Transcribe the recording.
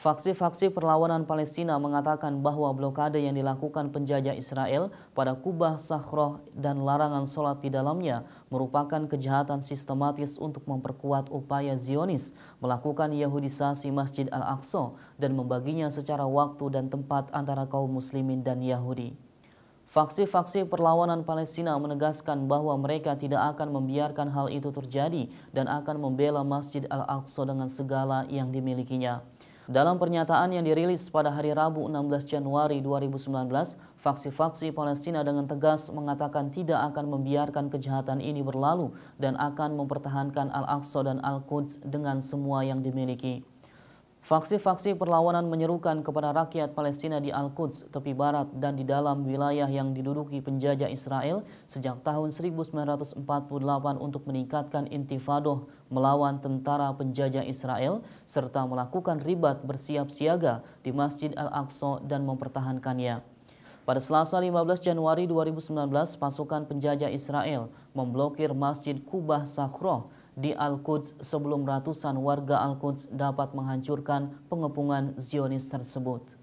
Faksi-faksi perlawanan Palestina mengatakan bahwa blokade yang dilakukan penjajah Israel pada kubah Sahroh dan larangan sholat di dalamnya merupakan kejahatan sistematis untuk memperkuat upaya Zionis melakukan Yahudisasi Masjid Al-Aqsa dan membaginya secara waktu dan tempat antara kaum muslimin dan Yahudi. Faksi-faksi perlawanan Palestina menegaskan bahwa mereka tidak akan membiarkan hal itu terjadi dan akan membela Masjid Al-Aqsa dengan segala yang dimilikinya. Dalam pernyataan yang dirilis pada hari Rabu 16 Januari 2019, faksi-faksi Palestina dengan tegas mengatakan tidak akan membiarkan kejahatan ini berlalu dan akan mempertahankan Al-Aqsa dan Al-Quds dengan semua yang dimiliki. Faksi-faksi perlawanan menyerukan kepada rakyat Palestina di Al-Quds, tepi barat dan di dalam wilayah yang diduduki penjajah Israel sejak tahun 1948 untuk meningkatkan intifadoh melawan tentara penjajah Israel serta melakukan ribat bersiap siaga di Masjid Al-Aqsa dan mempertahankannya. Pada Selasa 15 Januari 2019, pasukan penjajah Israel memblokir Masjid Kubah Sakhroh di Al-Quds sebelum ratusan warga Al-Quds dapat menghancurkan pengepungan Zionis tersebut.